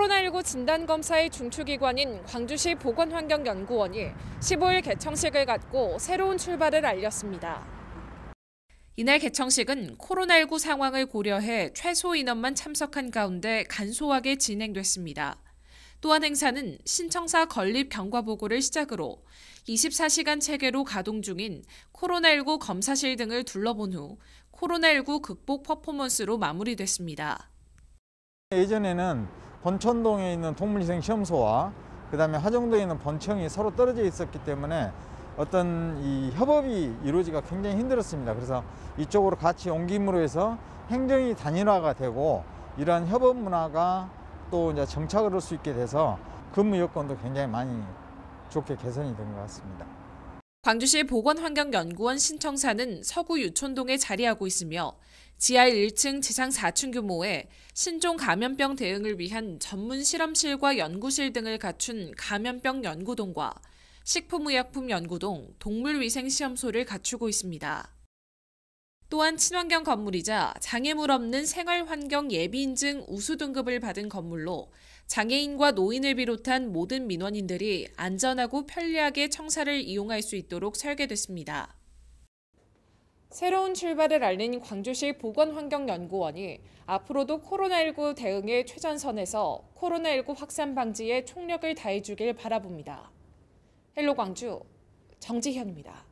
코로나19 진단검사의 중추기관인 광주시 보건환경연구원이 15일 개청식을 갖고 새로운 출발을 알렸습니다. 이날 개청식은 코로나19 상황을 고려해 최소 인원만 참석한 가운데 간소하게 진행됐습니다. 또한 행사는 신청사 건립 경과 보고를 시작으로 24시간 체계로 가동 중인 코로나19 검사실 등을 둘러본 후 코로나19 극복 퍼포먼스로 마무리됐습니다. 예전에는 번천동에 있는 동물희생시험소와 그 다음에 하정동에 있는 번청이 서로 떨어져 있었기 때문에 어떤 이 협업이 이루어지기가 굉장히 힘들었습니다. 그래서 이쪽으로 같이 옮김으로 해서 행정이 단일화가 되고 이러한 협업 문화가 또 이제 정착을 할 수 있게 돼서 근무 여건도 굉장히 많이 좋게 개선이 된 것 같습니다. 광주시 보건환경연구원 신청사는 서구 유촌동에 자리하고 있으며 지하 1층 지상 4층 규모의 신종 감염병 대응을 위한 전문 실험실과 연구실 등을 갖춘 감염병 연구동과 식품의약품 연구동, 동물위생시험소를 갖추고 있습니다. 또한 친환경 건물이자 장애물 없는 생활환경 예비인증 우수 등급을 받은 건물로 장애인과 노인을 비롯한 모든 민원인들이 안전하고 편리하게 청사를 이용할 수 있도록 설계됐습니다. 새로운 출발을 알린 광주시 보건환경연구원이 앞으로도 코로나19 대응의 최전선에서 코로나19 확산 방지에 총력을 다해주길 바라봅니다. 헬로 광주 정지현입니다.